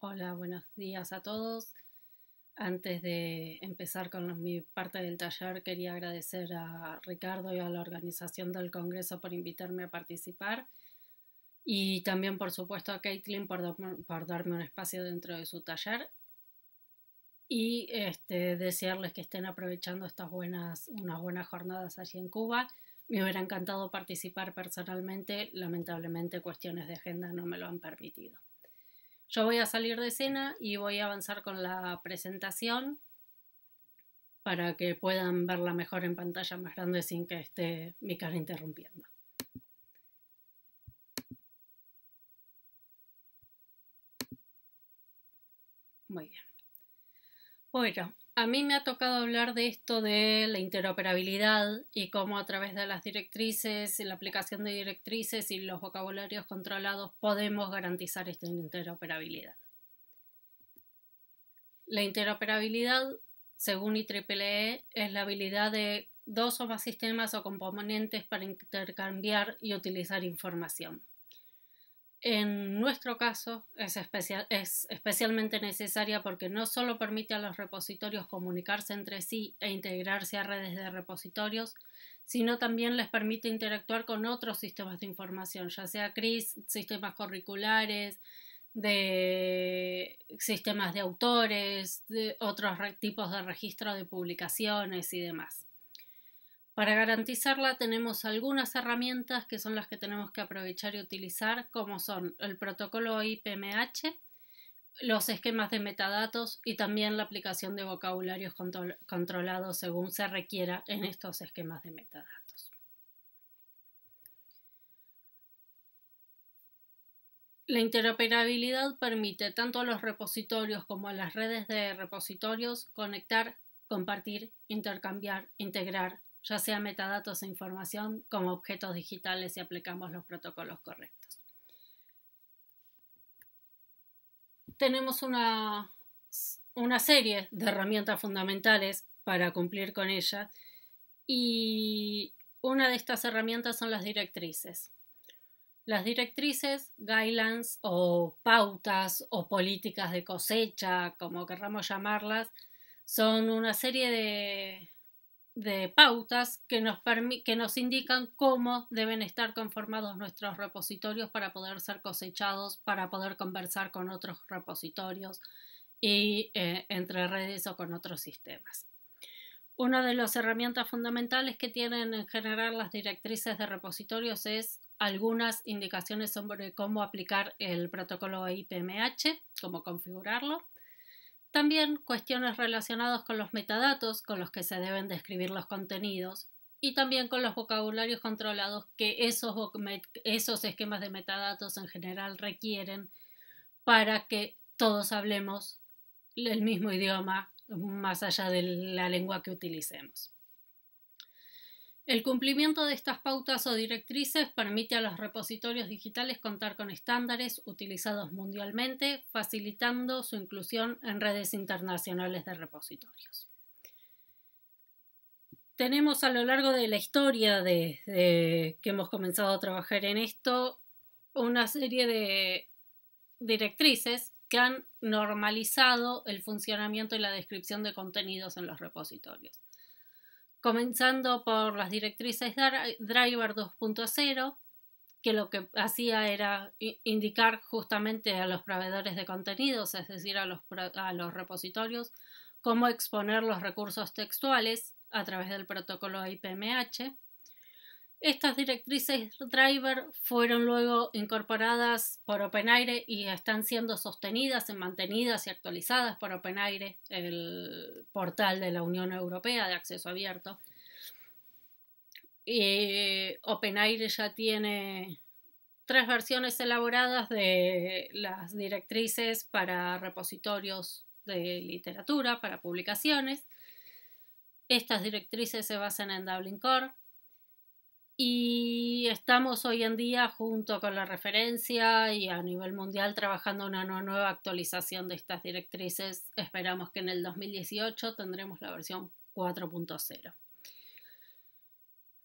Hola, buenos días a todos. Antes de empezar con mi parte del taller, quería agradecer a Ricardo y a la organización del Congreso por invitarme a participar y también, por supuesto, a Caitlin por, darme un espacio dentro de su taller y este, desearles que estén aprovechando estas buenas, unas buenas jornadas allí en Cuba. Me hubiera encantado participar personalmente, lamentablemente cuestiones de agenda no me lo han permitido. Yo voy a salir de escena y voy a avanzar con la presentación para que puedan verla mejor en pantalla más grande sin que esté mi cara interrumpiendo. Muy bien. Bueno, a mí me ha tocado hablar de esto de la interoperabilidad y cómo a través de las directrices, la aplicación de directrices y los vocabularios controlados podemos garantizar esta interoperabilidad. La interoperabilidad, según IEEE, es la habilidad de dos o más sistemas o componentes para intercambiar y utilizar información. En nuestro caso es, especialmente necesaria porque no solo permite a los repositorios comunicarse entre sí e integrarse a redes de repositorios, sino también les permite interactuar con otros sistemas de información, ya sea CRIS, sistemas curriculares, de sistemas de autores, de otros tipos de registro de publicaciones y demás. Para garantizarla tenemos algunas herramientas que son las que tenemos que aprovechar y utilizar, como son el protocolo IPMH, los esquemas de metadatos y también la aplicación de vocabularios controlados según se requiera en estos esquemas de metadatos. La interoperabilidad permite tanto a los repositorios como a las redes de repositorios conectar, compartir, intercambiar, integrar, ya sea metadatos e información, como objetos digitales si aplicamos los protocolos correctos. Tenemos una, una serie de herramientas fundamentales para cumplir con ellas. y una de estas herramientas son las directrices. Las directrices, guidelines o pautas o políticas de cosecha, como querramos llamarlas, son una serie de, de pautas que nos, que nos indican cómo deben estar conformados nuestros repositorios para poder ser cosechados, para poder conversar con otros repositorios y eh, entre redes o con otros sistemas. Una de las herramientas fundamentales que tienen en general las directrices de repositorios es algunas indicaciones sobre cómo aplicar el protocolo IPMH, cómo configurarlo. También cuestiones relacionadas con los metadatos con los que se deben describir los contenidos y también con los vocabularios controlados que esos, esquemas de metadatos en general requieren para que todos hablemos el mismo idioma más allá de la lengua que utilicemos. El cumplimiento de estas pautas o directrices permite a los repositorios digitales contar con estándares utilizados mundialmente, facilitando su inclusión en redes internacionales de repositorios. Tenemos a lo largo de la historia de, que hemos comenzado a trabajar en esto una serie de directrices que han normalizado el funcionamiento y la descripción de contenidos en los repositorios comenzando por las directrices Driver 2.0, que lo que hacía era indicar justamente a los proveedores de contenidos, es decir, a los, a los repositorios, cómo exponer los recursos textuales a través del protocolo IPMH. Estas directrices driver fueron luego incorporadas por OpenAire y están siendo sostenidas, mantenidas y actualizadas por OpenAire, el portal de la Unión Europea de acceso abierto. OpenAire ya tiene tres versiones elaboradas de las directrices para repositorios de literatura, para publicaciones. Estas directrices se basan en Dublin Core y estamos hoy en día junto con la referencia y a nivel mundial trabajando en una nueva actualización de estas directrices. Esperamos que en el 2018 tendremos la versión 4.0.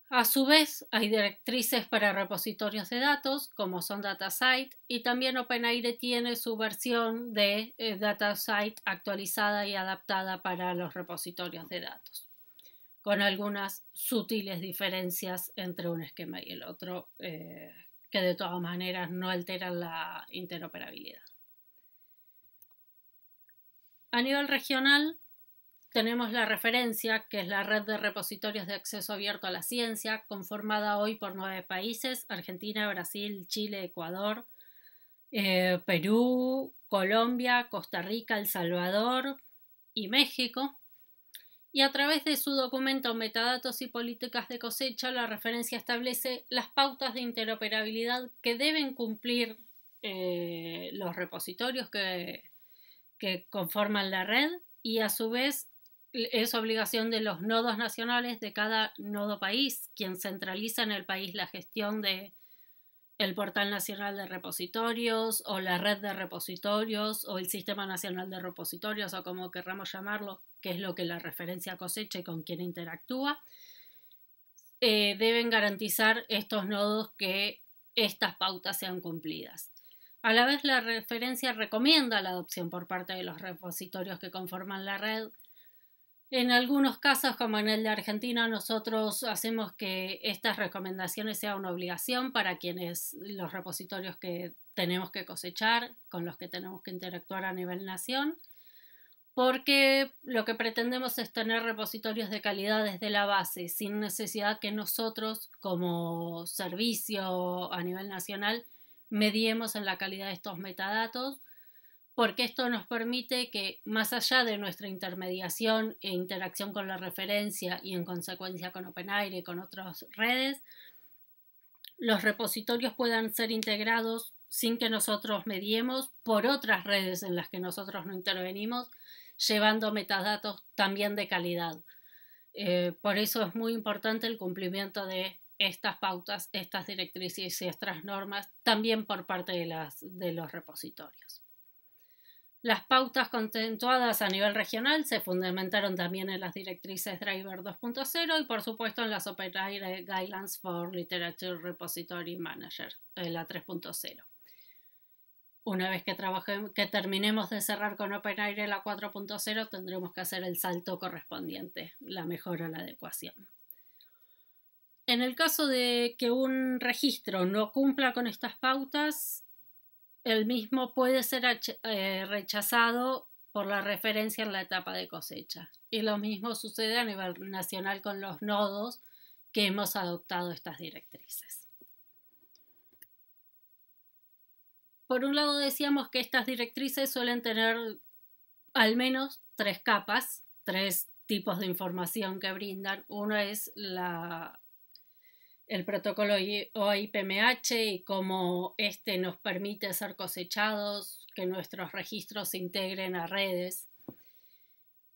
A su vez, hay directrices para repositorios de datos, como son DataSite, y también OpenAire tiene su versión de eh, DataSite actualizada y adaptada para los repositorios de datos con algunas sutiles diferencias entre un esquema y el otro, eh, que de todas maneras no alteran la interoperabilidad. A nivel regional, tenemos la referencia, que es la red de repositorios de acceso abierto a la ciencia, conformada hoy por nueve países, Argentina, Brasil, Chile, Ecuador, eh, Perú, Colombia, Costa Rica, El Salvador y México y a través de su documento Metadatos y Políticas de Cosecha, la referencia establece las pautas de interoperabilidad que deben cumplir eh, los repositorios que conforman la red y a su vez es obligación de los nodos nacionales de cada nodo país, quien centraliza en el país la gestión de el Portal Nacional de Repositorios o la Red de Repositorios o el Sistema Nacional de Repositorios o como querramos llamarlo, que es lo que la referencia cosecha y con quien interactúa, eh, deben garantizar estos nodos que estas pautas sean cumplidas. A la vez, la referencia recomienda la adopción por parte de los repositorios que conforman la red en algunos casos, como en el de Argentina, nosotros hacemos que estas recomendaciones sean una obligación para quienes los repositorios que tenemos que cosechar, con los que tenemos que interactuar a nivel nación, porque lo que pretendemos es tener repositorios de calidad desde la base, sin necesidad que nosotros, como servicio a nivel nacional, mediemos en la calidad de estos metadatos porque esto nos permite que, más allá de nuestra intermediación e interacción con la referencia y en consecuencia con OpenAire y con otras redes, los repositorios puedan ser integrados sin que nosotros mediemos por otras redes en las que nosotros no intervenimos, llevando metadatos también de calidad. Eh, por eso es muy importante el cumplimiento de estas pautas, estas directrices y estas normas también por parte de los repositorios. Las pautas contentuadas a nivel regional se fundamentaron también en las directrices Driver 2.0 y, por supuesto, en las OpenAire Guidelines for Literature Repository Manager, eh, la 3.0. Una vez que, que terminemos de cerrar con OpenAire la 4.0, tendremos que hacer el salto correspondiente, la mejora, la adecuación. En el caso de que un registro no cumpla con estas pautas, el mismo puede ser eh, rechazado por la referencia en la etapa de cosecha. Y lo mismo sucede a nivel nacional con los nodos que hemos adoptado estas directrices. Por un lado decíamos que estas directrices suelen tener al menos tres capas, tres tipos de información que brindan. Una es la, el protocolo OIPMH y cómo este nos permite ser cosechados, que nuestros registros se integren a redes.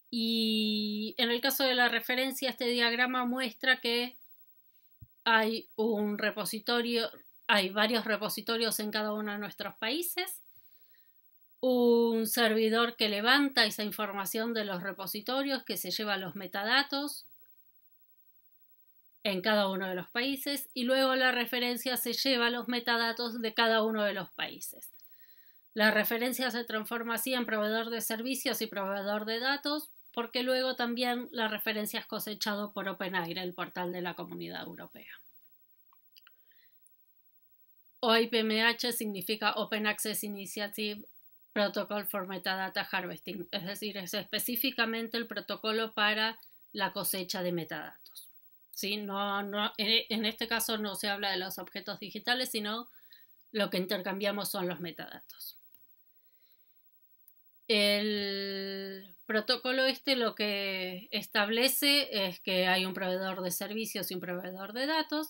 Y en el caso de la referencia, este diagrama muestra que hay un repositorio, hay varios repositorios en cada uno de nuestros países, un servidor que levanta esa información de los repositorios, que se lleva los metadatos, en cada uno de los países y luego la referencia se lleva a los metadatos de cada uno de los países. La referencia se transforma así en proveedor de servicios y proveedor de datos, porque luego también la referencia es cosechado por OpenAire, el portal de la Comunidad Europea. OIPMH significa Open Access Initiative Protocol for Metadata Harvesting, es decir, es específicamente el protocolo para la cosecha de metadatos. ¿sí? No, no, eh, en este caso no se habla de los objetos digitales, sino lo que intercambiamos son los metadatos. El protocolo este lo que establece es que hay un proveedor de servicios y un proveedor de datos.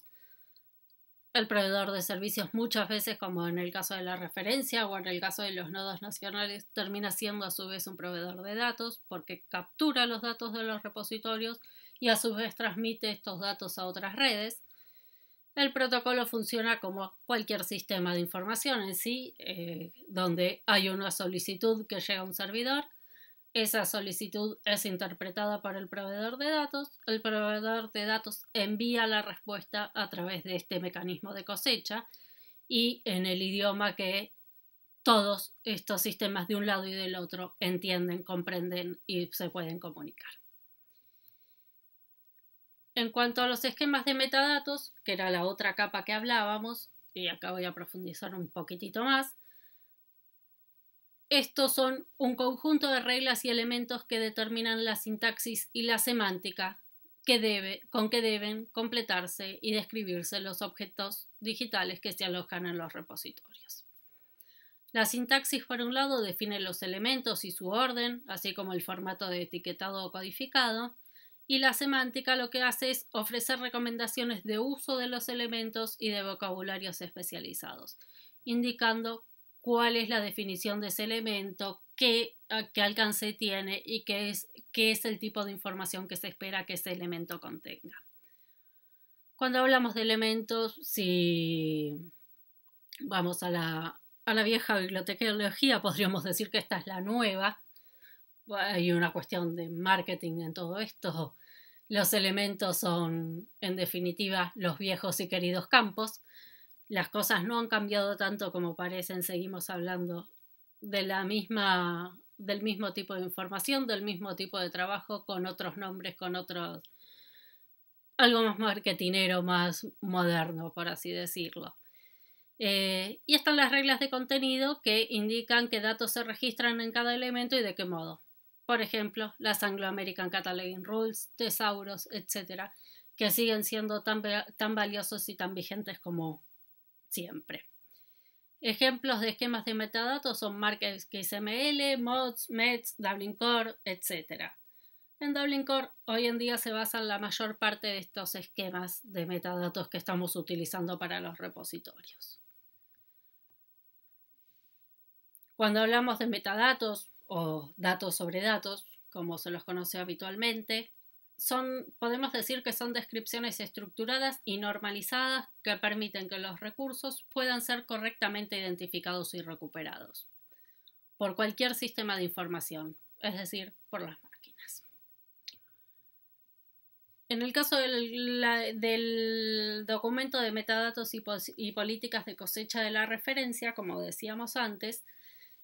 El proveedor de servicios muchas veces, como en el caso de la referencia o en el caso de los nodos nacionales, termina siendo a su vez un proveedor de datos porque captura los datos de los repositorios y a su vez transmite estos datos a otras redes. El protocolo funciona como cualquier sistema de información en sí, eh, donde hay una solicitud que llega a un servidor, esa solicitud es interpretada por el proveedor de datos. El proveedor de datos envía la respuesta a través de este mecanismo de cosecha y en el idioma que todos estos sistemas de un lado y del otro entienden, comprenden y se pueden comunicar. En cuanto a los esquemas de metadatos, que era la otra capa que hablábamos, y acá voy a profundizar un poquitito más, estos son un conjunto de reglas y elementos que determinan la sintaxis y la semántica que con que deben completarse y describirse los objetos digitales que se alojan en los repositorios. La sintaxis, por un lado, define los elementos y su orden, así como el formato de etiquetado o codificado, y la semántica lo que hace es ofrecer recomendaciones de uso de los elementos y de vocabularios especializados, indicando cuál es la definición de ese elemento, qué, alcance tiene y qué es, el tipo de información que se espera que ese elemento contenga. Cuando hablamos de elementos, si vamos a la, a la vieja bibliotecología, podríamos decir que esta es la nueva, hay una cuestión de marketing en todo esto. Los elementos son, en definitiva, los viejos y queridos campos. Las cosas no han cambiado tanto como parecen, seguimos hablando de la misma, del mismo tipo de información, del mismo tipo de trabajo, con otros nombres, con otros... algo más marketinero, más moderno, por así decirlo. Eh, y están las reglas de contenido que indican qué datos se registran en cada elemento y de qué modo por ejemplo, las Anglo-American Cataloging Rules, tesauros, etc., que siguen siendo tan, tan valiosos y tan vigentes como siempre. Ejemplos de esquemas de metadatos son MarketXML, Mods, Mets, Dublin Core, etc. En Dublin Core hoy en día se basan la mayor parte de estos esquemas de metadatos que estamos utilizando para los repositorios. Cuando hablamos de metadatos, o datos sobre datos, como se los conoce habitualmente, son, podemos decir que son descripciones estructuradas y normalizadas que permiten que los recursos puedan ser correctamente identificados y recuperados por cualquier sistema de información, es decir, por las máquinas. En el caso del, documento de metadatos y políticas de cosecha de la referencia, como decíamos antes,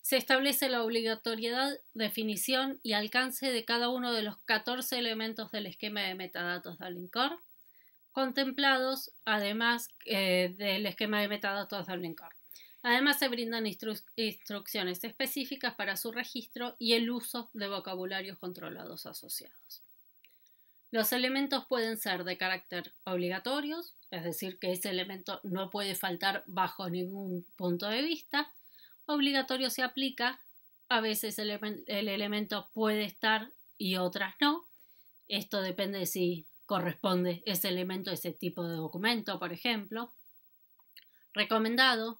se establece la obligatoriedad, definición y alcance de cada uno de los 14 elementos del esquema de metadatos de Alincor, contemplados además eh, del esquema de metadatos de Alincor. Además se brindan instrucciones específicas para su registro y el uso de vocabularios controlados asociados. Los elementos pueden ser de carácter obligatorios, es decir, que ese elemento no puede faltar bajo ningún punto de vista, obligatorio se aplica, a veces el, elemento puede estar y otras no. Esto depende de si corresponde ese elemento a ese tipo de documento, por ejemplo. Recomendado,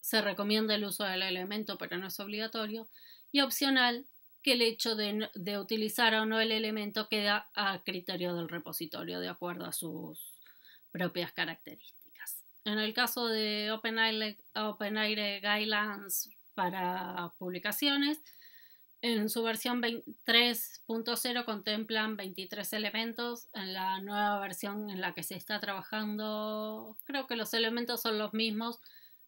se recomienda el uso del elemento, pero no es obligatorio. Y opcional, que el hecho de, utilizar o no el elemento queda a criterio del repositorio de acuerdo a sus propias características. En el caso de OpenAire Open Guidelines para publicaciones, en su versión 3.0 contemplan 23 elementos. En la nueva versión en la que se está trabajando, creo que los elementos son los mismos.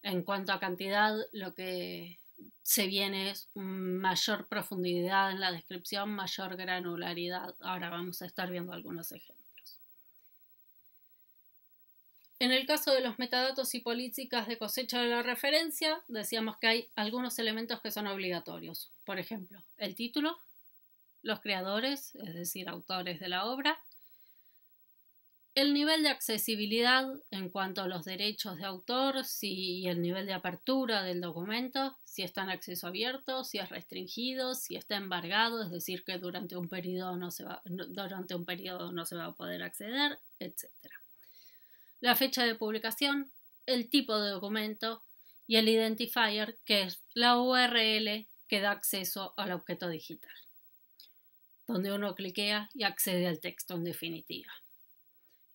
En cuanto a cantidad, lo que se viene es mayor profundidad en la descripción, mayor granularidad. Ahora vamos a estar viendo algunos ejemplos. En el caso de los metadatos y políticas de cosecha de la referencia, decíamos que hay algunos elementos que son obligatorios. Por ejemplo, el título, los creadores, es decir, autores de la obra, el nivel de accesibilidad en cuanto a los derechos de autor y el nivel de apertura del documento, si está en acceso abierto, si es restringido, si está embargado, es decir, que durante un periodo no se va, durante un periodo no se va a poder acceder, etcétera la fecha de publicación, el tipo de documento y el identifier, que es la URL que da acceso al objeto digital, donde uno cliquea y accede al texto en definitiva.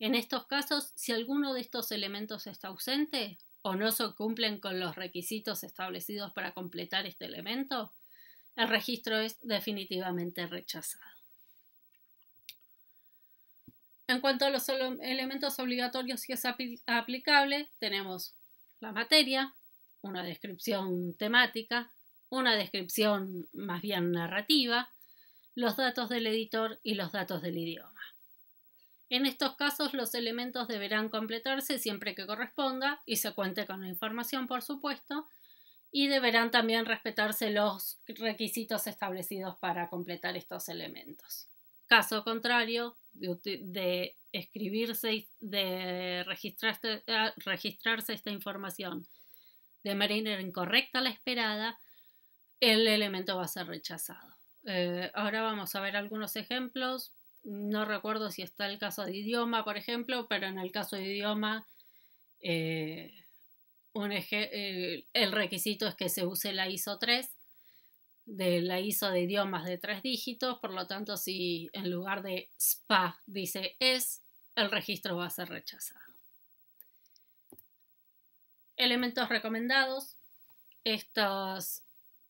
En estos casos, si alguno de estos elementos está ausente o no se cumplen con los requisitos establecidos para completar este elemento, el registro es definitivamente rechazado. En cuanto a los elementos obligatorios si es aplicable, tenemos la materia, una descripción temática, una descripción más bien narrativa, los datos del editor y los datos del idioma. En estos casos los elementos deberán completarse siempre que corresponda y se cuente con la información, por supuesto, y deberán también respetarse los requisitos establecidos para completar estos elementos. Caso contrario, de, escribirse escribirse, de registrarse, ah, registrarse esta información de manera incorrecta a la esperada, el elemento va a ser rechazado. Eh, ahora vamos a ver algunos ejemplos. No recuerdo si está el caso de idioma, por ejemplo, pero en el caso de idioma, eh, eh, el requisito es que se use la ISO 3 de la ISO de idiomas de tres dígitos, por lo tanto, si en lugar de SPA dice es, el registro va a ser rechazado. Elementos recomendados. Estas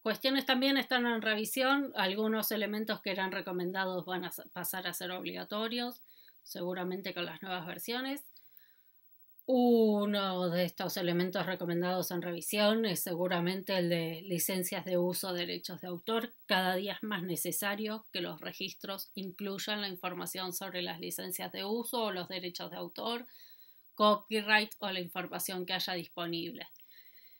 cuestiones también están en revisión. Algunos elementos que eran recomendados van a pasar a ser obligatorios, seguramente con las nuevas versiones. Uno de estos elementos recomendados en revisión es seguramente el de licencias de uso de derechos de autor. Cada día es más necesario que los registros incluyan la información sobre las licencias de uso o los derechos de autor, copyright o la información que haya disponible.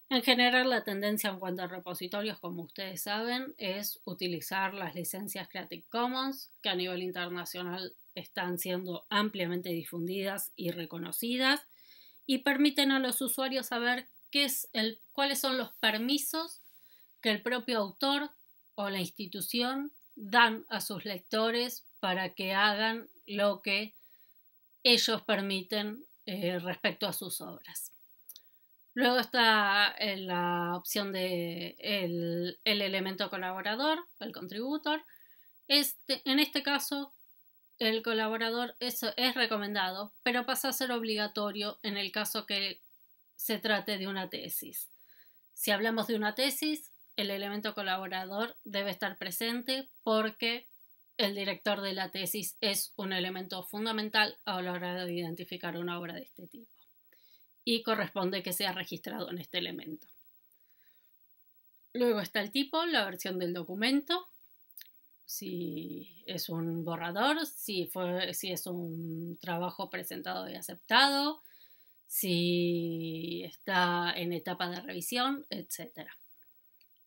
En general, la tendencia en cuanto a repositorios, como ustedes saben, es utilizar las licencias Creative Commons, que a nivel internacional están siendo ampliamente difundidas y reconocidas y permiten a los usuarios saber qué es el, cuáles son los permisos que el propio autor o la institución dan a sus lectores para que hagan lo que ellos permiten eh, respecto a sus obras. Luego está eh, la opción de el, elemento colaborador, el contributor. Este, en este caso, el colaborador es, es recomendado, pero pasa a ser obligatorio en el caso que se trate de una tesis. Si hablamos de una tesis, el elemento colaborador debe estar presente porque el director de la tesis es un elemento fundamental a la hora de identificar una obra de este tipo y corresponde que sea registrado en este elemento. Luego está el tipo, la versión del documento, si es un borrador, si, fue, si es un trabajo presentado y aceptado, si está en etapa de revisión, etc.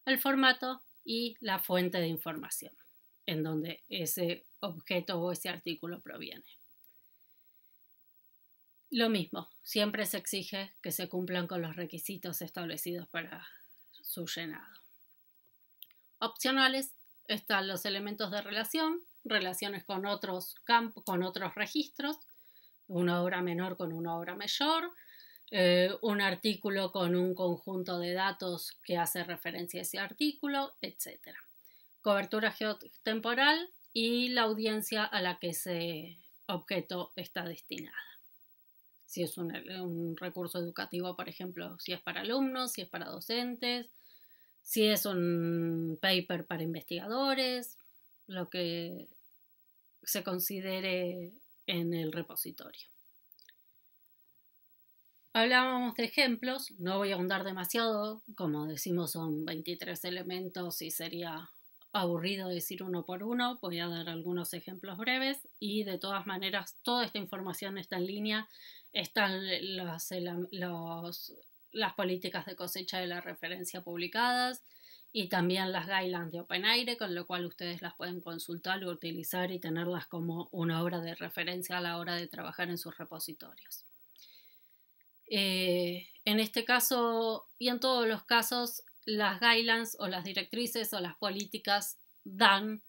El formato y la fuente de información en donde ese objeto o ese artículo proviene. Lo mismo, siempre se exige que se cumplan con los requisitos establecidos para su llenado. Opcionales están los elementos de relación, relaciones con otros campos, con otros registros, una obra menor con una obra mayor, eh, un artículo con un conjunto de datos que hace referencia a ese artículo, etc. Cobertura geotemporal y la audiencia a la que ese objeto está destinada. Si es un recurso educativo, por ejemplo, si es para alumnos, si es para docentes, si es un paper para investigadores, lo que se considere en el repositorio. Hablábamos de ejemplos, no voy a ahondar demasiado, como decimos son 23 elementos y sería aburrido decir uno por uno, voy a dar algunos ejemplos breves y de todas maneras toda esta información está en línea, están los, los las políticas de cosecha de la referencia publicadas y también las guidelines de OpenAire, con lo cual ustedes las pueden consultar o utilizar y tenerlas como una obra de referencia a la hora de trabajar en sus repositorios. Eh, en este caso y en todos los casos, las guidelines o las directrices o las políticas dan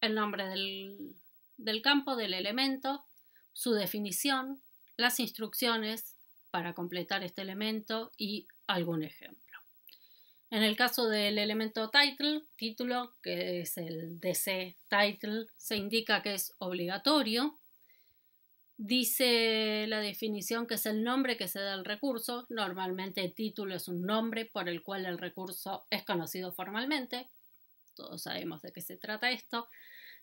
el nombre del, del campo, del elemento, su definición, las instrucciones, para completar este elemento y algún ejemplo. En el caso del elemento title, título, que es el DC title, se indica que es obligatorio. Dice la definición que es el nombre que se da al recurso. Normalmente el título es un nombre por el cual el recurso es conocido formalmente. Todos sabemos de qué se trata esto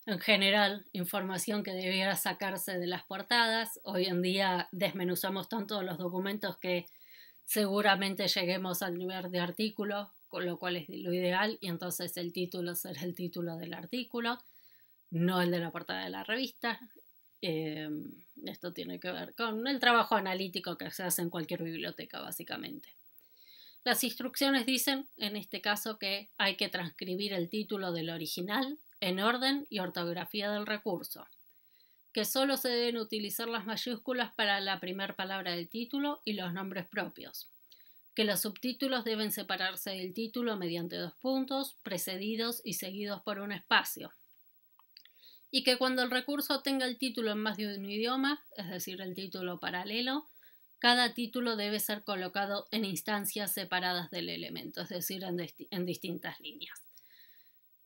en general, información que debiera sacarse de las portadas. Hoy en día desmenuzamos tanto los documentos que seguramente lleguemos al nivel de artículo, con lo cual es lo ideal, y entonces el título será el título del artículo, no el de la portada de la revista. Em, esto tiene que ver con el trabajo analítico que se hace en cualquier biblioteca, básicamente. Las instrucciones dicen, en este caso, que hay que transcribir el título del original en orden y ortografía del recurso, que solo se deben utilizar las mayúsculas para la primera palabra del título y los nombres propios, que los subtítulos deben separarse del título mediante dos puntos, precedidos y seguidos por un espacio, y que cuando el recurso tenga el título en más de un idioma, es decir, el título paralelo, cada título debe ser colocado en instancias separadas del elemento, es decir, en, distintas líneas.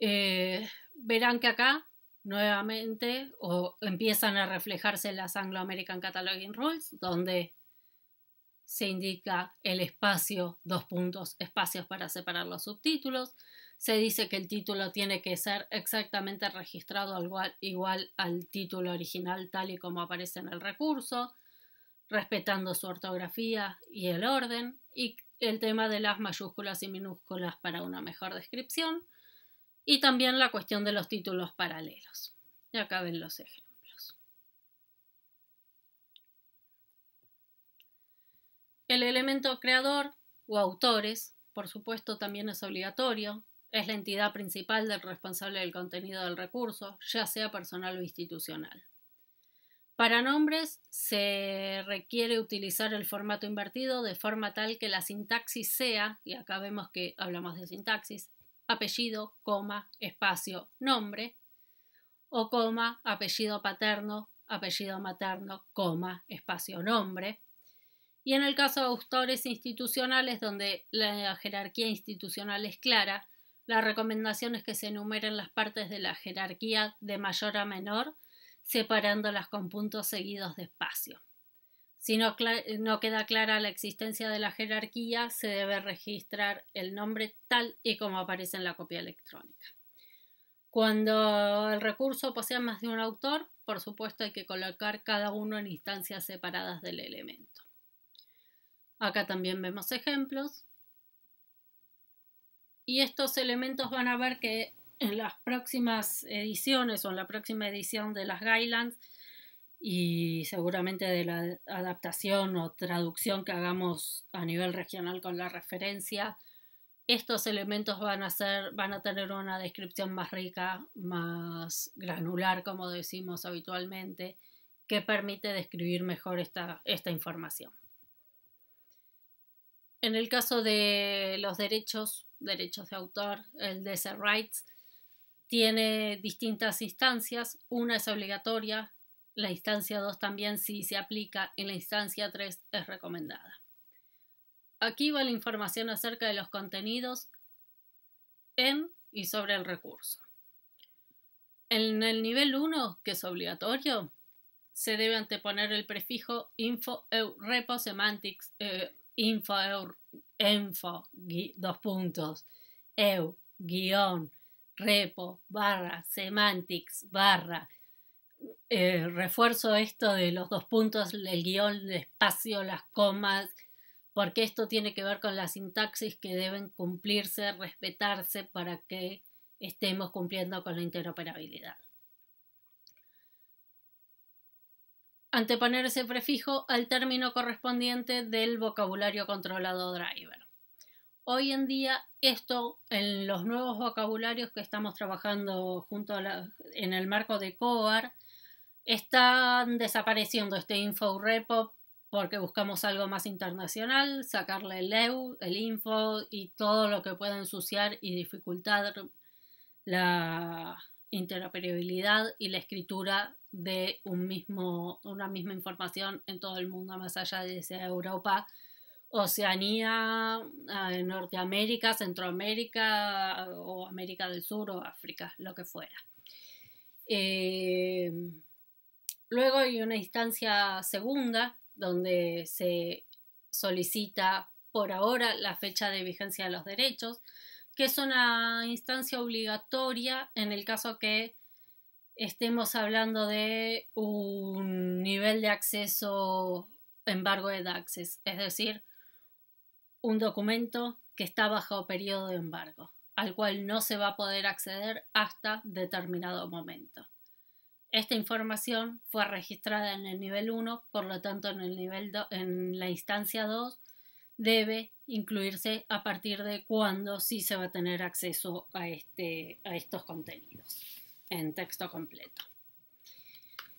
Eh, verán que acá nuevamente o empiezan a reflejarse las Anglo-American Cataloging Rules, donde se indica el espacio, dos puntos, espacios para separar los subtítulos. Se dice que el título tiene que ser exactamente registrado igual al título original tal y como aparece en el recurso, respetando su ortografía y el orden, y el tema de las mayúsculas y minúsculas para una mejor descripción y también la cuestión de los títulos paralelos. Y acá ven los ejemplos. El elemento creador o autores, por supuesto, también es obligatorio. Es la entidad principal del responsable del contenido del recurso, ya sea personal o institucional. Para nombres se requiere utilizar el formato invertido de forma tal que la sintaxis sea, y acá vemos que hablamos de sintaxis, apellido, coma, espacio, nombre, o coma, apellido paterno, apellido materno, coma, espacio, nombre. Y en el caso de autores institucionales, donde la jerarquía institucional es clara, la recomendación es que se enumeren las partes de la jerarquía de mayor a menor, separándolas con puntos seguidos de espacio. Si eh, no, queda clara la existencia de la jerarquía, se debe registrar el nombre tal y como aparece en la copia electrónica. Cuando el recurso posea más de un autor, por supuesto hay que colocar cada uno en instancias separadas del elemento. Acá también vemos ejemplos. Y estos elementos van a ver que en las próximas ediciones o en la próxima edición de las guidelines y seguramente de la adaptación o traducción que hagamos a nivel regional con la referencia, estos elementos van a, ser, van a tener una descripción más rica, más granular, como decimos habitualmente, que permite describir mejor esta, esta información. En el caso de los derechos, derechos de autor, el DC Rights, tiene distintas instancias. Una es obligatoria, la instancia 2 también si se aplica En la instancia 3 es recomendada. Aquí va la información acerca de los contenidos en y sobre el recurso. En el nivel 1, que es obligatorio, se debe anteponer el prefijo info repo semantics eh, info info dos puntos eu guión repo barra semantics barra eh, refuerzo esto de los dos puntos, el guión, el espacio, las comas, porque esto tiene que ver con la sintaxis que deben cumplirse, respetarse para que estemos cumpliendo con la interoperabilidad. Anteponer ese prefijo al término correspondiente del vocabulario controlado driver. Hoy en día esto en los nuevos vocabularios que estamos trabajando junto a en el marco de COAR están desapareciendo este info repo porque buscamos algo más internacional, sacarle el EU, el info y todo lo que pueda ensuciar y dificultar la interoperabilidad y la escritura de un mismo, una misma información en todo el mundo, más allá de Europa, Oceanía, eh, Norteamérica, Centroamérica o América del Sur o África, lo que fuera. Eh, Luego hay una instancia segunda donde se solicita por ahora la fecha de vigencia de los derechos, que es una instancia obligatoria en el caso que estemos hablando de un nivel de acceso embargo de access, es decir, un documento que está bajo periodo de embargo, al cual no se va a poder acceder hasta determinado momento. Esta información fue registrada en el nivel 1, por lo tanto en, el nivel en la instancia 2 debe incluirse a partir de cuándo sí se va a tener acceso a, este, a estos contenidos en texto completo.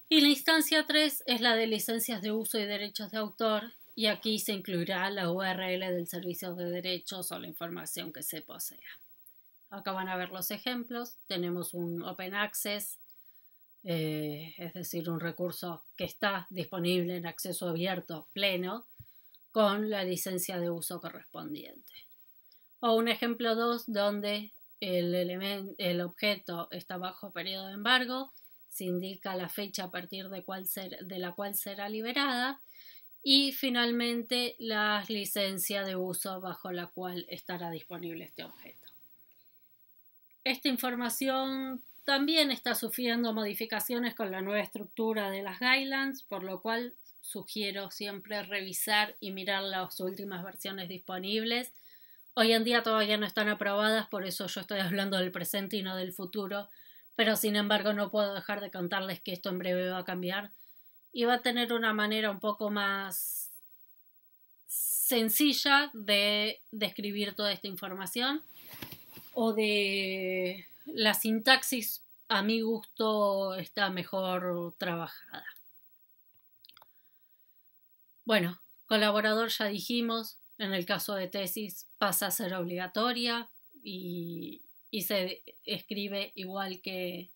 Y la instancia 3 es la de licencias de uso y derechos de autor y aquí se incluirá la URL del servicio de derechos o la información que se posea. Acá van a ver los ejemplos. Tenemos un Open Access eh, es decir, un recurso que está disponible en acceso abierto pleno con la licencia de uso correspondiente. O un ejemplo 2 donde el, el objeto está bajo periodo de embargo, se indica la fecha a partir de, de la cual será liberada y finalmente la licencia de uso bajo la cual estará disponible este objeto. Esta información también está sufriendo modificaciones con la nueva estructura de las guidelines, por lo cual sugiero siempre revisar y mirar las últimas versiones disponibles. Hoy en día todavía no están aprobadas, por eso yo estoy hablando del presente y no del futuro, pero sin embargo no puedo dejar de contarles que esto en breve va a cambiar y va a tener una manera un poco más sencilla de describir toda esta información o de la sintaxis a mi gusto está mejor trabajada. Bueno, colaborador ya dijimos, en el caso de tesis pasa a ser obligatoria y, se escribe igual que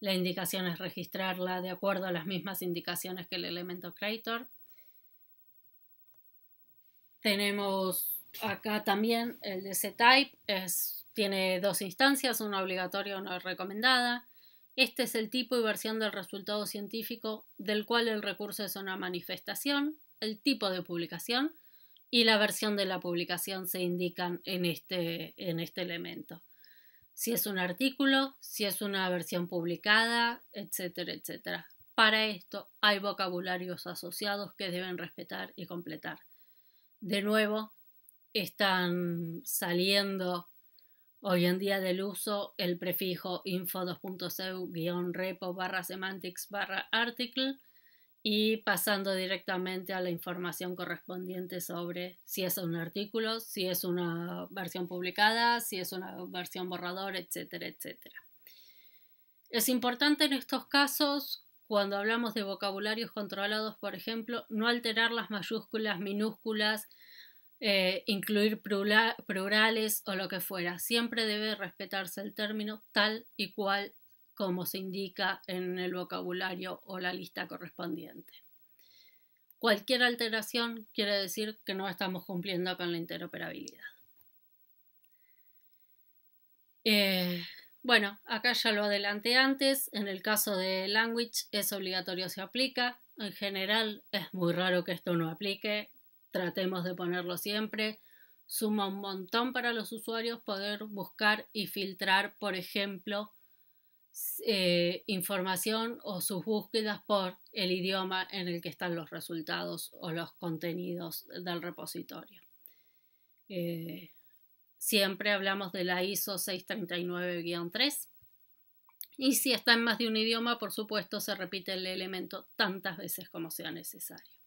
la indicación es registrarla de acuerdo a las mismas indicaciones que el elemento creator. Tenemos acá también el de type es tiene dos instancias, una obligatoria y una recomendada. Este es el tipo y versión del resultado científico del cual el recurso es una manifestación, el tipo de publicación y la versión de la publicación se indican en este, en este elemento. Si es un artículo, si es una versión publicada, etcétera, etcétera. Para esto hay vocabularios asociados que deben respetar y completar. De nuevo, están saliendo Hoy en día del uso, el prefijo info repo semantics barra article y pasando directamente a la información correspondiente sobre si es un artículo, si es una versión publicada, si es una versión borrador, etcétera, etcétera. Es importante en estos casos, cuando hablamos de vocabularios controlados, por ejemplo, no alterar las mayúsculas, minúsculas, eh, incluir plurales o lo que fuera. Siempre debe respetarse el término tal y cual como se indica en el vocabulario o la lista correspondiente. Cualquier alteración quiere decir que no estamos cumpliendo con la interoperabilidad. Eh, bueno, acá ya lo adelanté antes, en el caso de language es obligatorio se aplica, en general es muy raro que esto no aplique, Tratemos de ponerlo siempre. Suma un montón para los usuarios poder buscar y filtrar, por ejemplo, eh, información o sus búsquedas por el idioma en el que están los resultados o los contenidos del repositorio. Eh, siempre hablamos de la ISO 639-3 y si está en más de un idioma, por supuesto, se repite el elemento tantas veces como sea necesario.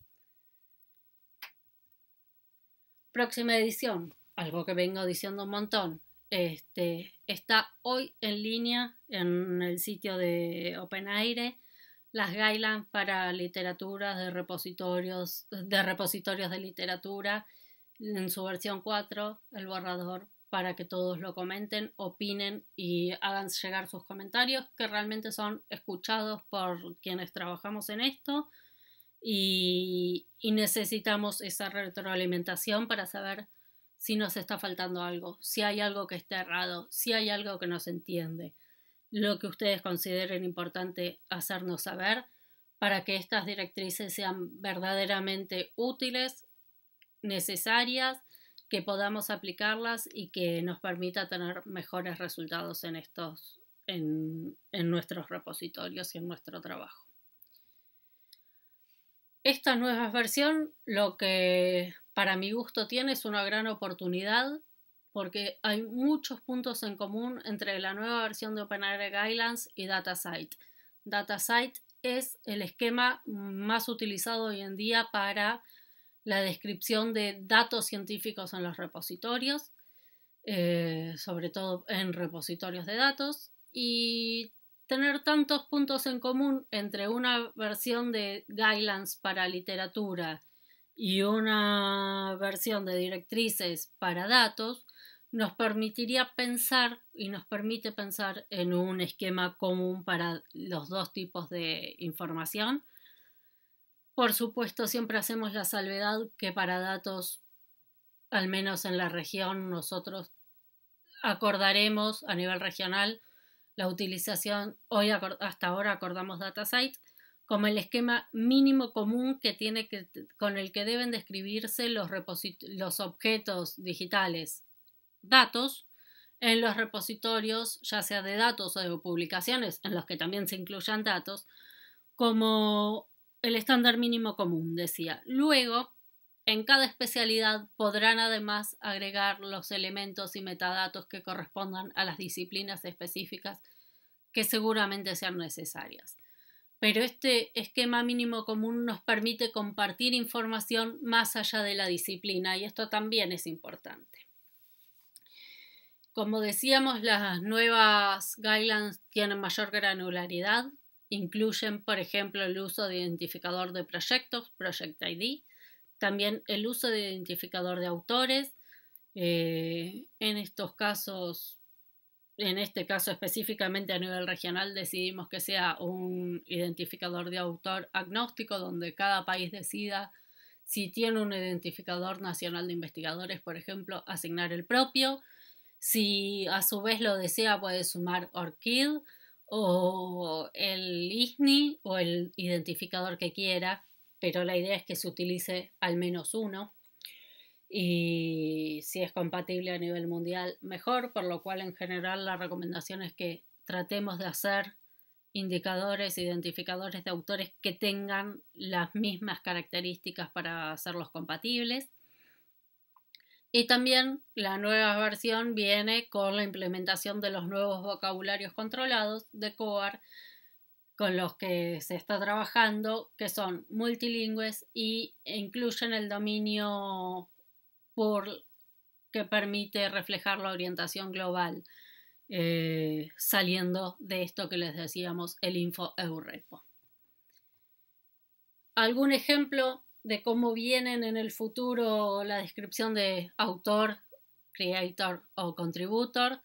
próxima edición, algo que vengo diciendo un montón, este, está hoy en línea en el sitio de OpenAire las guidelines para literaturas de repositorios de repositorios de literatura en su versión 4, el borrador para que todos lo comenten, opinen y hagan llegar sus comentarios que realmente son escuchados por quienes trabajamos en esto y, necesitamos esa retroalimentación para saber si nos está faltando algo, si hay algo que está errado, si hay algo que no se entiende, lo que ustedes consideren importante hacernos saber para que estas directrices sean verdaderamente útiles, necesarias, que podamos aplicarlas y que nos permita tener mejores resultados en estos en nuestros repositorios y en nuestro trabajo. Esta nueva versión lo que para mi gusto tiene es una gran oportunidad porque hay muchos puntos en común entre la nueva versión de OpenAIRE Guidelines y DataSite. DataSite es el esquema más utilizado hoy en día para la descripción de datos científicos en los repositorios, eh, sobre todo en repositorios de datos, y tener tantos puntos en común entre una versión de guidelines para literatura y una versión de directrices para datos nos permitiría pensar y nos permite pensar en un esquema común para los dos tipos de información. Por supuesto, siempre hacemos la salvedad que para datos, al menos en la región, nosotros acordaremos a nivel regional la utilización, hoy hasta ahora acordamos data como el esquema mínimo común que tiene que, con el que deben describirse los, los objetos digitales datos en los repositorios, ya sea de datos o de publicaciones, en los que también se incluyan datos, como el estándar mínimo común, decía. Luego, en cada especialidad podrán además agregar los elementos y metadatos que correspondan a las disciplinas específicas que seguramente sean necesarias. Pero este esquema mínimo común nos permite compartir información más allá de la disciplina y esto también es importante. Como decíamos, las nuevas guidelines tienen mayor granularidad, incluyen, por ejemplo, el uso de identificador de proyectos, Project ID, también el uso de identificador de autores. Eh, en estos casos en este caso específicamente a nivel regional decidimos que sea un identificador de autor agnóstico donde cada país decida si tiene un identificador nacional de investigadores, por ejemplo, asignar el propio. Si a su vez lo desea puede sumar ORCID o el ISNI o el identificador que quiera, pero la idea es que se utilice al menos uno y si es compatible a nivel mundial, mejor, por lo cual en general la recomendación es que tratemos de hacer indicadores, identificadores de autores que tengan las mismas características para hacerlos compatibles. Y también la nueva versión viene con la implementación de los nuevos vocabularios controlados de COAR con los que se está trabajando, que son multilingües e incluyen el dominio por que permite reflejar la orientación global, eh, saliendo de esto que les decíamos, el info Eurepo. ¿Algún ejemplo de cómo vienen en el futuro la descripción de autor, creator o contributor?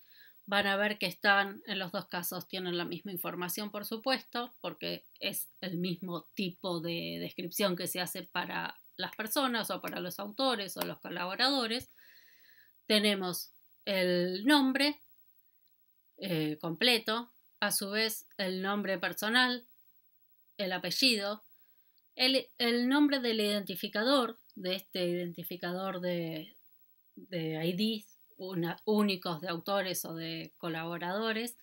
Van a ver que están, en los dos casos tienen la misma información, por supuesto, porque es el mismo tipo de descripción que se hace para las personas o para los autores o los colaboradores, tenemos el nombre eh, completo, a su vez el nombre personal, el apellido, el, nombre del identificador, de este identificador de, IDs únicos de autores o de colaboradores,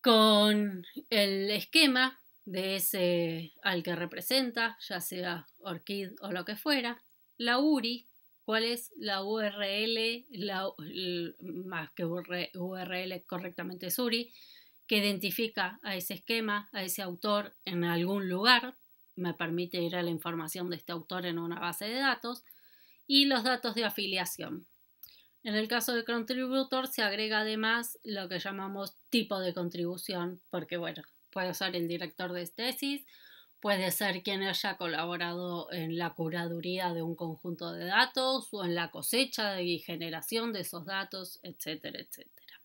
con el esquema de ese al que representa, ya sea Orquid o lo que fuera, la URI, cuál es la URL, más que URL correctamente es URI, que identifica a ese esquema, a ese autor en algún lugar, me permite ir a la información de este autor en una base de datos, y los datos de afiliación. En el caso de contributor se agrega además lo que llamamos tipo de contribución, porque bueno, Puede ser el director de tesis, puede ser quien haya colaborado en la curaduría de un conjunto de datos o en la cosecha y generación de esos datos, etcétera, etcétera.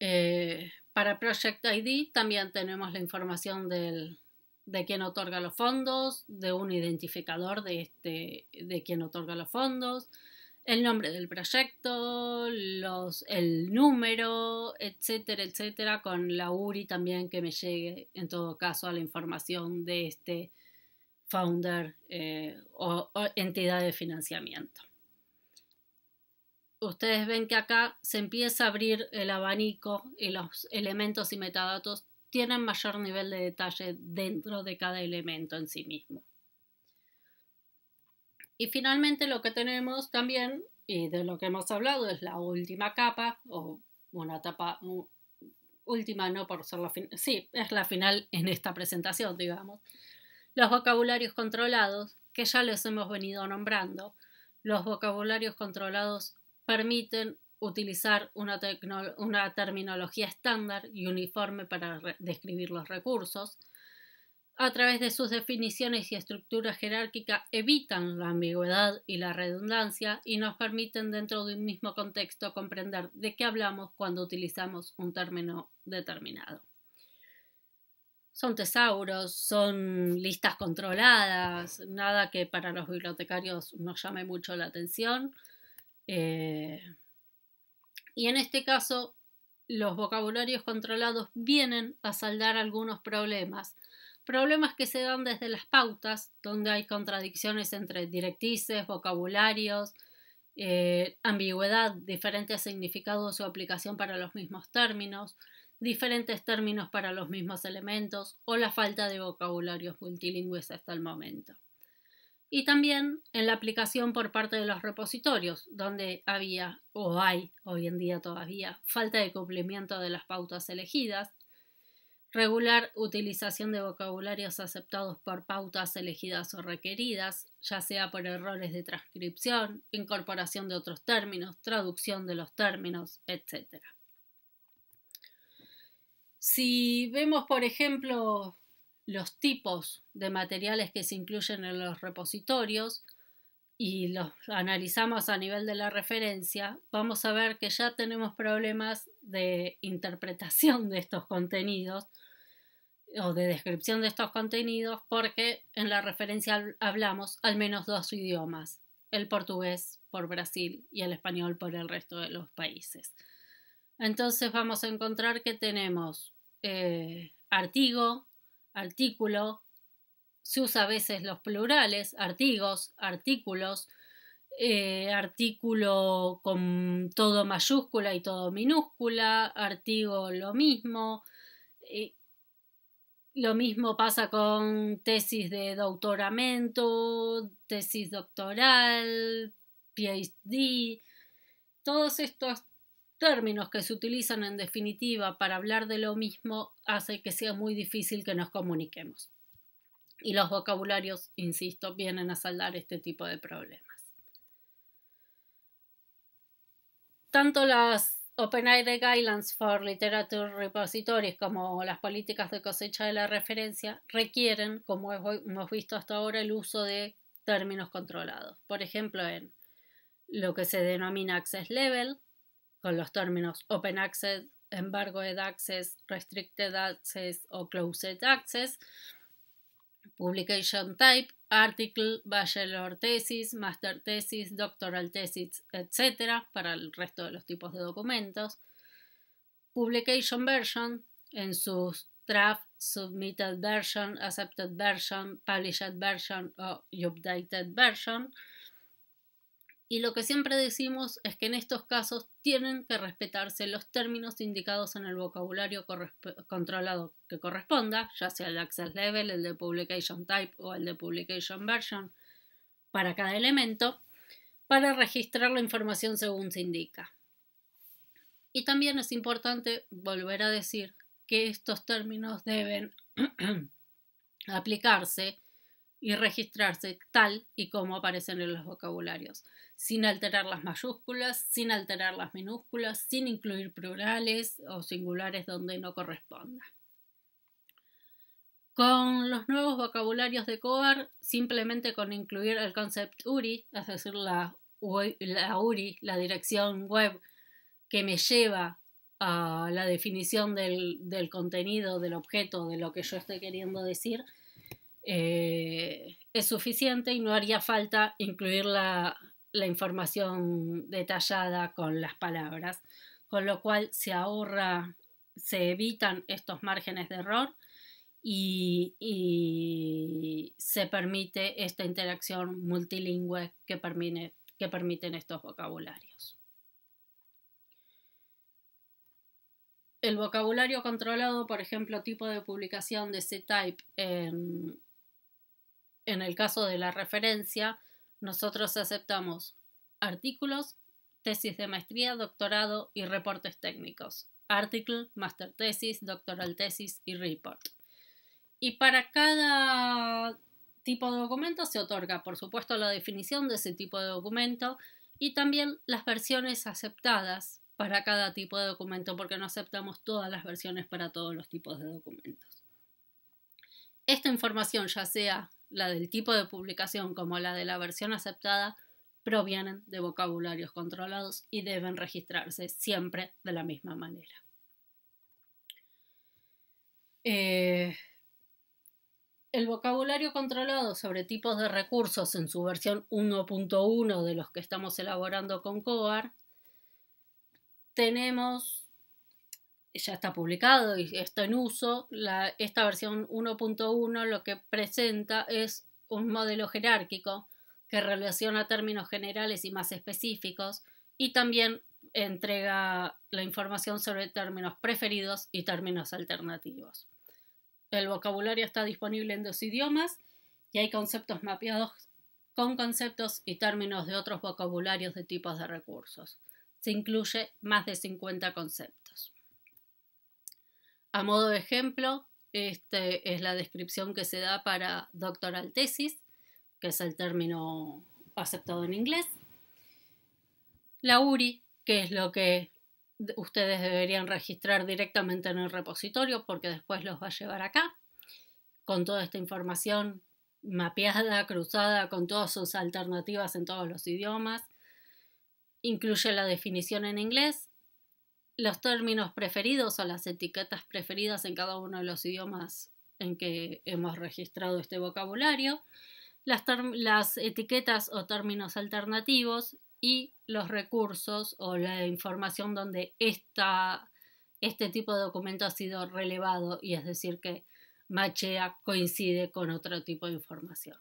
Eh, para Project ID también tenemos la información de quién otorga los fondos, de un identificador de, este, de quien otorga los fondos, el nombre del proyecto, los, el número, etcétera, etcétera, con la URI también que me llegue en todo caso a la información de este founder eh, o entidad de financiamiento. Ustedes ven que acá se empieza a abrir el abanico y los elementos y metadatos tienen mayor nivel de detalle dentro de cada elemento en sí mismo. Y finalmente lo que tenemos también, y de lo que hemos hablado, es la última capa, o una etapa última, no por ser la final, sí, es la final en esta presentación, digamos. Los vocabularios controlados, que ya los hemos venido nombrando. Los vocabularios controlados permiten utilizar una, una terminología estándar y uniforme para describir los recursos a través de sus definiciones y estructura jerárquica, evitan la ambigüedad y la redundancia y nos permiten dentro de un mismo contexto comprender de qué hablamos cuando utilizamos un término determinado. Son tesauros, son listas controladas, nada que para los bibliotecarios nos llame mucho la atención. Eh, y en este caso, los vocabularios controlados vienen a saldar algunos problemas problemas que se dan desde las pautas, donde hay contradicciones entre directrices, vocabularios, eh, ambigüedad, diferentes significados o aplicación para los mismos términos, diferentes términos para los mismos elementos o la falta de vocabularios multilingües hasta el momento. Y también en la aplicación por parte de los repositorios, donde había o hay hoy en día todavía falta de cumplimiento de las pautas elegidas, regular utilización de vocabularios aceptados por pautas elegidas o requeridas, ya sea por errores de transcripción, incorporación de otros términos, traducción de los términos, etc. Si vemos, por ejemplo, los tipos de materiales que se incluyen en los repositorios y los analizamos a nivel de la referencia, vamos a ver que ya tenemos problemas de interpretación de estos contenidos, o de descripción de estos contenidos porque en la referencia hablamos al menos dos idiomas, el portugués por Brasil y el español por el resto de los países. Entonces vamos a encontrar que tenemos eh, artigo, artículo, se usa a veces los plurales, artigos, artículos, eh, artículo con todo mayúscula y todo minúscula, artigo lo mismo, eh, lo mismo pasa con tesis de doctoramento, tesis doctoral, PhD. Todos estos términos que se utilizan en definitiva para hablar de lo mismo hace que sea muy difícil que nos comuniquemos. Y los vocabularios, insisto, vienen a saldar este tipo de problemas. Tanto las OpenID Guidelines for Literature Repositories, como las políticas de cosecha de la referencia, requieren, como hemos visto hasta ahora, el uso de términos controlados. Por ejemplo, en lo que se denomina Access Level, con los términos Open Access, embargo Embargoed Access, Restricted Access o Closed Access, Publication type, article, bachelor thesis, master thesis, doctoral thesis, etc. para el resto de los tipos de documentos. Publication version en sus draft, submitted version, accepted version, published version o updated version y lo que siempre decimos es que en estos casos tienen que respetarse los términos indicados en el vocabulario controlado que corresponda, ya sea el access level, el de publication type o el de publication version para cada elemento, para registrar la información según se indica. Y también es importante volver a decir que estos términos deben aplicarse y registrarse tal y como aparecen en los vocabularios sin alterar las mayúsculas, sin alterar las minúsculas, sin incluir plurales o singulares donde no corresponda. Con los nuevos vocabularios de COAR, simplemente con incluir el concept URI, es decir, la, URI, la dirección web que me lleva a la definición del, contenido, del objeto, de lo que yo estoy queriendo decir, eh, es suficiente y no haría falta incluir la, la información detallada con las palabras, con lo cual se ahorra, se evitan estos márgenes de error y, se permite esta interacción multilingüe que, que permiten estos vocabularios. El vocabulario controlado, por ejemplo, tipo de publicación de C-Type en el caso de la referencia, nosotros aceptamos artículos, tesis de maestría, doctorado y reportes técnicos. Article, Master Thesis, Doctoral Thesis y Report. Y para cada tipo de documento se otorga, por supuesto, la definición de ese tipo de documento y también las versiones aceptadas para cada tipo de documento, porque no aceptamos todas las versiones para todos los tipos de documentos. Esta información, ya sea la del tipo de publicación como la de la versión aceptada, provienen de vocabularios controlados y deben registrarse siempre de la misma manera. Eh, el vocabulario controlado sobre tipos de recursos en su versión 1.1 de los que estamos elaborando con COAR, tenemos ya está publicado y está en uso, esta versión 1.1 lo que presenta es un modelo jerárquico que relaciona términos generales y más específicos y también entrega la información sobre términos preferidos y términos alternativos. El vocabulario está disponible en dos idiomas y hay conceptos mapeados con conceptos y términos de otros vocabularios de tipos de recursos. Se incluye más de 50 conceptos. A modo de ejemplo, esta es la descripción que se da para doctoral tesis, que es el término aceptado en inglés. La URI, que es lo que ustedes deberían registrar directamente en el repositorio porque después los va a llevar acá, con toda esta información mapeada, cruzada, con todas sus alternativas en todos los idiomas. Incluye la definición en inglés, los términos preferidos o las etiquetas preferidas en cada uno de los idiomas en que hemos registrado este vocabulario, las, etiquetas o términos alternativos y los recursos o la información donde este tipo de documento ha sido relevado y es decir que machea coincide con otro tipo de información.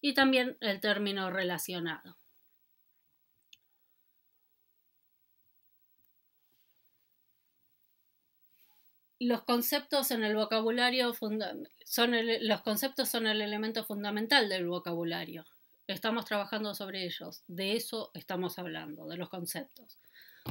Y también el término relacionado. los conceptos en el vocabulario son el, los conceptos son el elemento fundamental del vocabulario. Estamos trabajando sobre ellos, de eso estamos hablando, de los conceptos.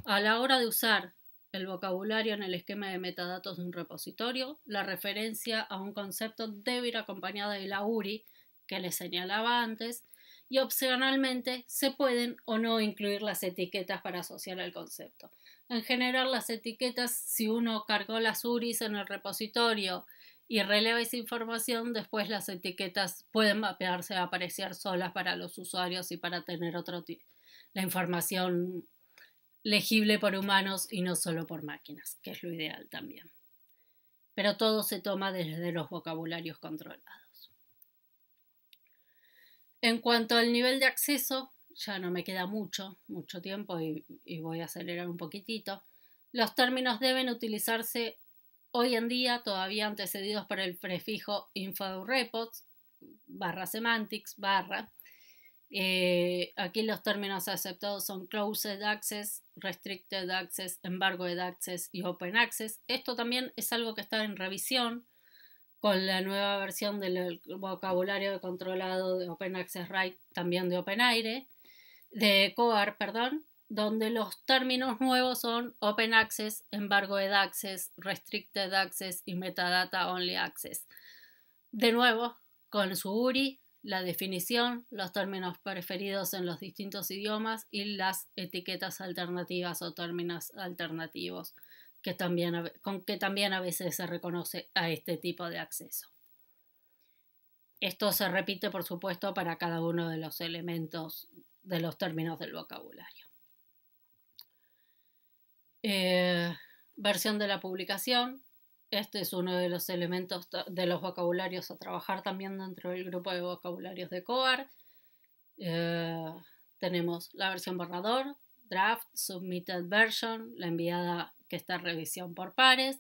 A la hora de usar el vocabulario en el esquema de metadatos de un repositorio, la referencia a un concepto debe ir acompañada de la URI que les señalaba antes y opcionalmente se pueden o no incluir las etiquetas para asociar al concepto. En general, las etiquetas, si uno cargó las URIs en el repositorio y releva esa información, después las etiquetas pueden mapearse a aparecer solas para los usuarios y para tener otro la información legible por humanos y no solo por máquinas, que es lo ideal también. Pero todo se toma desde los vocabularios controlados. En cuanto al nivel de acceso, ya no me queda mucho, mucho tiempo y, voy a acelerar un poquitito. Los términos deben utilizarse hoy en día todavía antecedidos por el prefijo info-reports, barra semantics, barra. Eh, aquí los términos aceptados son closed access, restricted access, embargo de access y open access. Esto también es algo que está en revisión con la nueva versión del vocabulario controlado de Open Access Right, también de open aire de COAR, perdón, donde los términos nuevos son Open Access, Embargoed Access, Restricted Access y Metadata Only Access. De nuevo, con su URI, la definición, los términos preferidos en los distintos idiomas y las etiquetas alternativas o términos alternativos, que también, con que también a veces se reconoce a este tipo de acceso. Esto se repite, por supuesto, para cada uno de los elementos de los términos del vocabulario. Eh, versión de la publicación. Este es uno de los elementos de los vocabularios a trabajar también dentro del grupo de vocabularios de COAR. Eh, tenemos la versión borrador, draft, submitted version, la enviada que está en revisión por pares,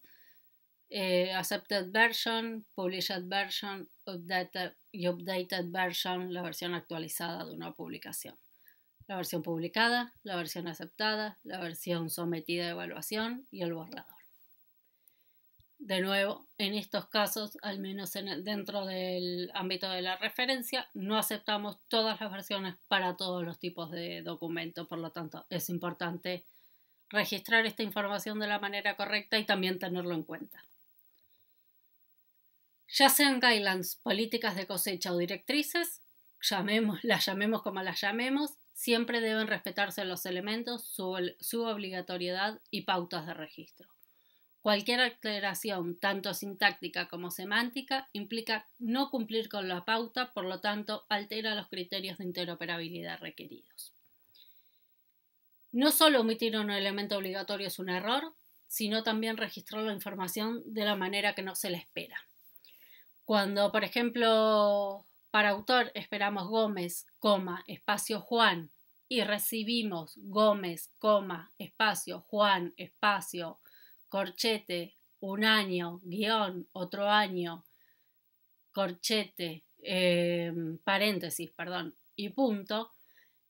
eh, accepted version, published version, updated y updated version, la versión actualizada de una publicación la versión publicada, la versión aceptada, la versión sometida a evaluación y el borrador. De nuevo, en estos casos, al menos dentro del ámbito de la referencia, no aceptamos todas las versiones para todos los tipos de documentos. por lo tanto, es importante registrar esta información de la manera correcta y también tenerlo en cuenta. Ya sean guidelines, políticas de cosecha o directrices, llamemos, las llamemos como las llamemos, Siempre deben respetarse los elementos, su, obligatoriedad y pautas de registro. Cualquier alteración, tanto sintáctica como semántica, implica no cumplir con la pauta, por lo tanto, altera los criterios de interoperabilidad requeridos. No solo omitir un elemento obligatorio es un error, sino también registrar la información de la manera que no se le espera. Cuando, por ejemplo, para autor esperamos Gómez, coma, espacio Juan y recibimos Gómez, coma, espacio Juan, espacio corchete, un año, guión, otro año, corchete, em, paréntesis, perdón, y punto.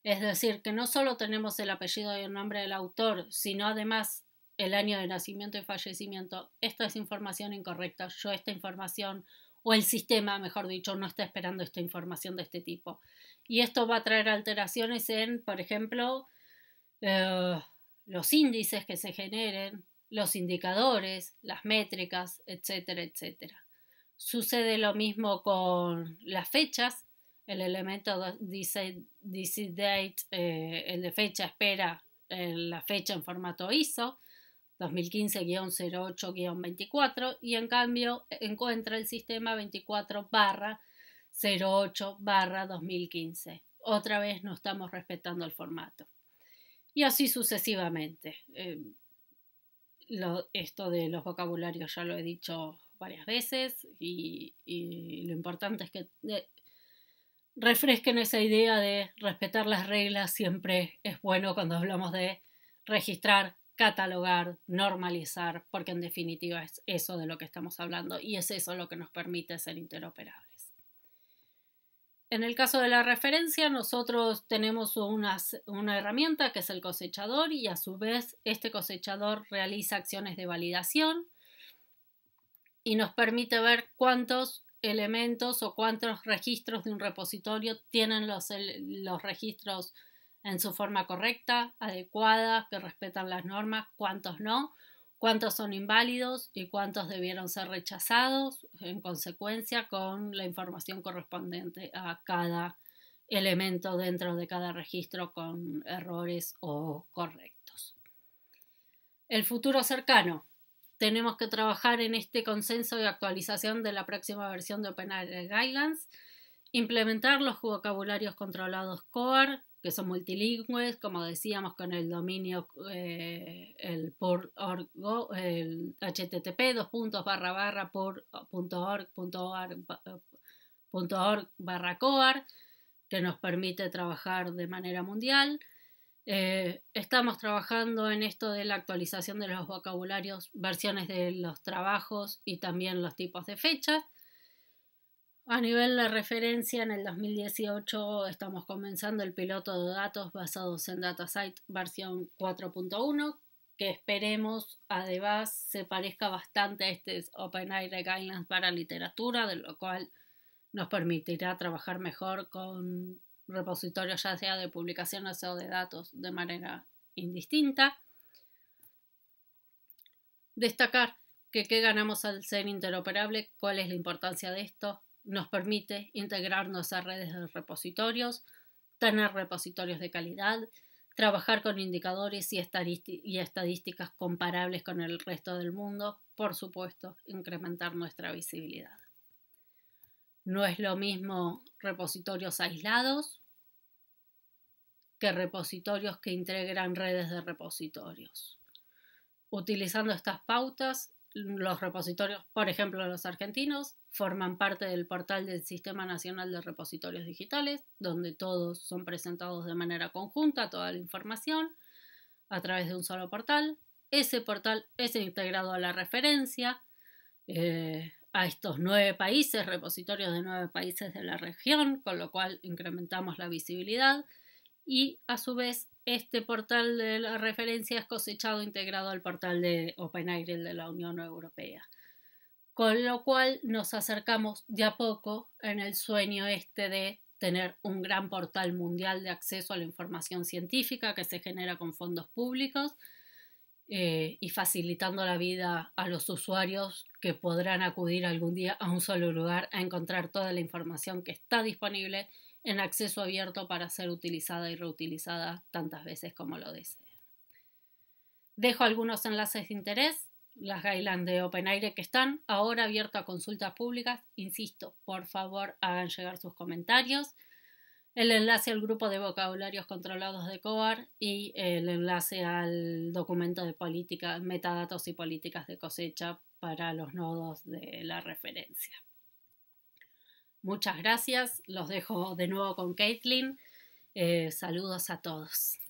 Es decir, que no solo tenemos el apellido y el nombre del autor, sino además el año de nacimiento y fallecimiento. Esta es información incorrecta. Yo esta información o el sistema, mejor dicho, no está esperando esta información de este tipo. Y esto va a traer alteraciones en, por ejemplo, eh, los índices que se generen, los indicadores, las métricas, etcétera, etcétera. Sucede lo mismo con las fechas. El elemento dice, date, eh, el de fecha espera la fecha en formato ISO. 2015-08-24 y en cambio eh, encuentra el sistema 24 08 2015. Otra vez no estamos respetando el formato. Y así sucesivamente. Em, esto de los vocabularios ya lo he dicho varias veces y, lo importante es que eh, refresquen esa idea de respetar las reglas. Siempre es bueno cuando hablamos de registrar catalogar, normalizar, porque en definitiva es eso de lo que estamos hablando y es eso lo que nos permite ser interoperables. En el caso de la referencia, nosotros tenemos una, una herramienta que es el cosechador y a su vez este cosechador realiza acciones de validación y nos permite ver cuántos elementos o cuántos registros de un repositorio tienen los, los registros en su forma correcta, adecuada, que respetan las normas, cuántos no, cuántos son inválidos y cuántos debieron ser rechazados en consecuencia con la información correspondiente a cada elemento dentro de cada registro con errores o correctos. El futuro cercano. Tenemos que trabajar en este consenso y actualización de la próxima versión de OpenAI Guidelines, implementar los vocabularios controlados core que son multilingües, como decíamos con el dominio eh, el por el http dos barra coar que nos permite trabajar de manera mundial. Eh, estamos trabajando en esto de la actualización de los vocabularios, versiones de los trabajos y también los tipos de fechas. A nivel de referencia, en el 2018 estamos comenzando el piloto de datos basados en DataSite versión 4.1, que esperemos además se parezca bastante a este OpenAIRE Guidelines para literatura, de lo cual nos permitirá trabajar mejor con repositorios ya sea de publicación o de datos de manera indistinta. Destacar que qué ganamos al ser interoperable, cuál es la importancia de esto, nos permite integrarnos a redes de repositorios, tener repositorios de calidad, trabajar con indicadores y, y estadísticas comparables con el resto del mundo, por supuesto, incrementar nuestra visibilidad. No es lo mismo repositorios aislados que repositorios que integran redes de repositorios. Utilizando estas pautas, los repositorios, por ejemplo, los argentinos, forman parte del portal del Sistema Nacional de Repositorios Digitales, donde todos son presentados de manera conjunta, toda la información, a través de un solo portal. Ese portal es integrado a la referencia, eh, a estos nueve países, repositorios de nueve países de la región, con lo cual incrementamos la visibilidad y a su vez este portal de la referencia es cosechado integrado al portal de OpenAire de la Unión Europea con lo cual nos acercamos de a poco en el sueño este de tener un gran portal mundial de acceso a la información científica que se genera con fondos públicos eh, y facilitando la vida a los usuarios que podrán acudir algún día a un solo lugar a encontrar toda la información que está disponible en acceso abierto para ser utilizada y reutilizada tantas veces como lo deseen. Dejo algunos enlaces de interés las guidelines de Open que están ahora abiertas a consultas públicas. Insisto, por favor hagan llegar sus comentarios. El enlace al grupo de vocabularios controlados de COAR y el enlace al documento de política, metadatos y políticas de cosecha para los nodos de la referencia. Muchas gracias. Los dejo de nuevo con Caitlin. Eh, saludos a todos.